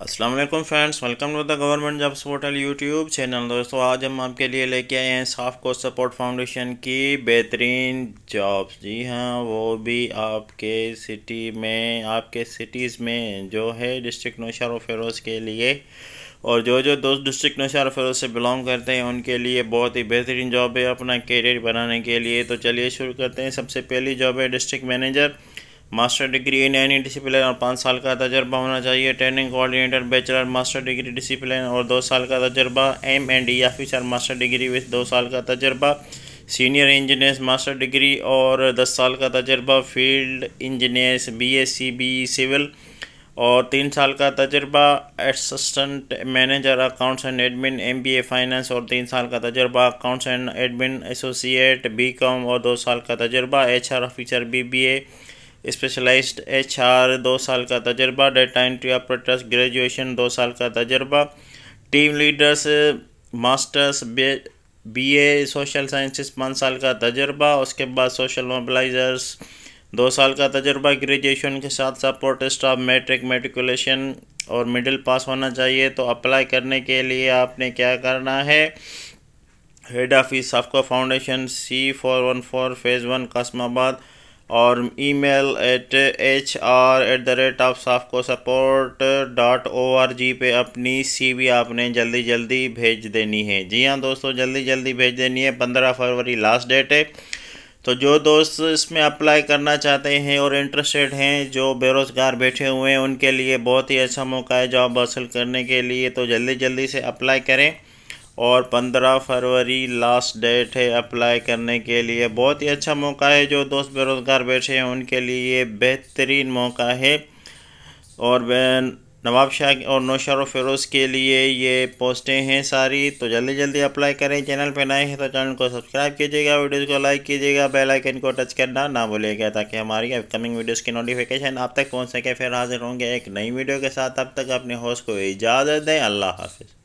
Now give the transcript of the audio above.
अस्सलाम वालेकुम friends welcome to the government jobs portal YouTube channel दोस्तों आज हम आपके लिए लेके आए हैं साफ को सपोर्ट फाउंडेशन की बेहतरीन जॉब्स जी हाँ वो भी आपके सिटी में आपके सिटीज़ में जो है डिस्ट्रिक्ट नौशहर फेरोज़ के लिए और जो जो दोस्त डिस्ट्रिक्ट नौशहर फेरोज से बिलोंग करते हैं उनके लिए बहुत ही बेहतरीन जॉब है अपना करियर बनाने के लिए तो चलिए शुरू करते हैं सबसे पहली जॉब है district manager master degree in any discipline और पाँच साल का तजर्बा होना चाहिए training coordinator bachelor master degree discipline और दो साल का तजर्बा M and E officer master degree with दो साल का तजर्बा सीनियर इंजीनियर्स मास्टर डिग्री और दस साल का तजर्बा field engineers B S C B civil और तीन साल का तजर्बा assistant manager accounts and admin M B A finance और तीन साल का तजर्बा accounts and admin associate B com और दो साल का तजर्बा H R officer B B A specialized H R दो साल का तजर्बा डेटा एंट्री ऑपरेटर्स ग्रेजुएशन दो साल का तजर्बा team leaders masters B A social science पाँच साल का तजर्बा उसके बाद सोशल मोबलाइजर्स दो साल का तजर्बा ग्रेजुएशन के साथ सपोर्ट स्टाफ मेट्रिक मेट्रिकुलेशन और मिडिल पास होना चाहिए तो अप्लाई करने के लिए आपने क्या करना है हेड ऑफिस आपका foundation C four one four phase one Qasimabad और email at H R at the rate of साफ़ को support dot O R G पर अपनी सी वी आपने जल्दी जल्दी भेज देनी है जी हाँ दोस्तों जल्दी जल्दी भेज देनी है पंद्रह फरवरी लास्ट डेट है तो जो दोस्त इसमें अप्लाई करना चाहते हैं और इंटरेस्टेड हैं जो बेरोज़गार बैठे हुए हैं उनके लिए बहुत ही अच्छा मौका है जॉब हासिल करने के लिए तो जल्दी जल्दी से अप्लाई करें और 15 फरवरी लास्ट डेट है अप्लाई करने के लिए बहुत ही अच्छा मौका है जो दोस्त बेरोज़गार बैठे हैं उनके लिए बेहतरीन मौका है और नवाब शाह और नौशर फरोज़ के लिए ये पोस्टें हैं सारी तो जल्दी जल्दी अप्लाई करें चैनल पर नए हैं तो चैनल को सब्सक्राइब कीजिएगा वीडियोस को लाइक कीजिएगा बेल आइकन को टच करना ना भूलिएगा ताकि हमारी अपकमिंग वीडियोस की नोटिफिकेशन आप तक पहुंच सके फिर हाजिर होंगे एक नई वीडियो के साथ अब तक अपने होस्ट को इजाज़त दें अल्लाह हाफिज़